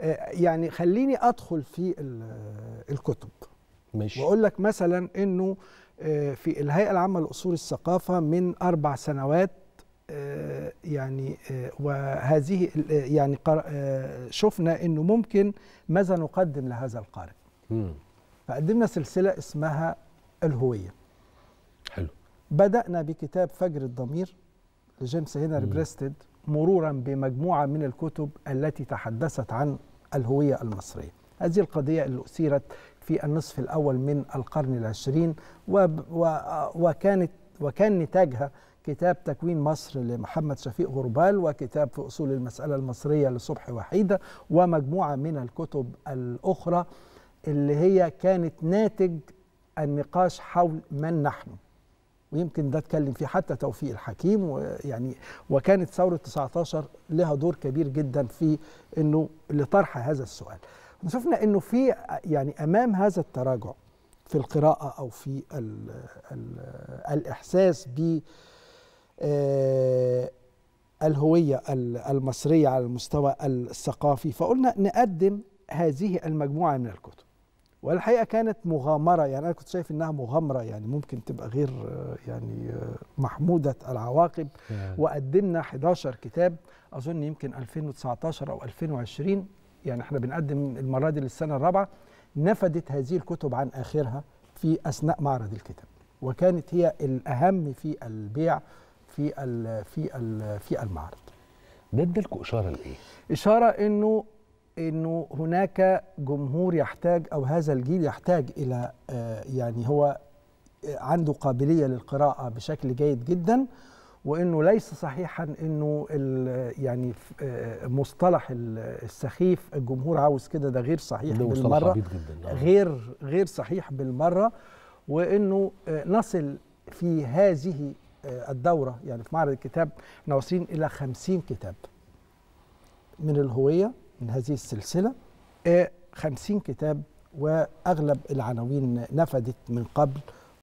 آه، يعني خليني ادخل في آه، الكتب ماشي واقول لك مثلا انه آه، في الهيئه العامه لاصول الثقافه من اربع سنوات يعني وهذه يعني شفنا انه ممكن ماذا نقدم لهذا القارئ فقدمنا سلسله اسمها الهويه حلو بدانا بكتاب فجر الضمير لجيمس هنري بريستد مرورا بمجموعه من الكتب التي تحدثت عن الهوية المصرية هذه القضية اللي أثيرت في النصف الأول من القرن العشرين وكانت وكان نتاجها كتاب تكوين مصر لمحمد شفيق غربال وكتاب في أصول المسألة المصرية لصبح وحيدة ومجموعة من الكتب الأخرى اللي هي كانت ناتج النقاش حول من نحن ويمكن ده اتكلم فيه حتى توفيق الحكيم ويعني وكانت ثوره 19 لها دور كبير جدا في انه لطرح هذا السؤال. شفنا انه في يعني امام هذا التراجع في القراءه او في الـ الـ الاحساس ب آه، الهويه المصريه على المستوى الثقافي فقلنا نقدم هذه المجموعه من الكتب. والحقيقه كانت مغامره يعني انا كنت شايف انها مغامره يعني ممكن تبقى غير آه، يعني آه، محموده العواقب وقدمنا 11 كتاب اظن يمكن 2019 او 2020 يعني احنا بنقدم المره دي للسنه الرابعه نفدت هذه الكتب عن اخرها في اثناء معرض الكتاب وكانت هي الاهم في البيع في ال في ال في المعرض ده ادالكوا اشاره لايه؟ اشاره انه انه هناك جمهور يحتاج او هذا الجيل يحتاج الى آه، يعني هو آه، عنده قابليه للقراءه بشكل جيد جدا وانه ليس صحيحا انه آه، يعني مصطلح السخيف الجمهور عاوز كده ده غير صحيح ده بالمره جداً. غير غير صحيح بالمره وانه نصل في هذه الدوره يعني في معرض الكتاب احنا واصلين الى 50 كتاب من الهويه من هذه السلسلة آه، خمسين كتاب وأغلب العناوين نفدت من قبل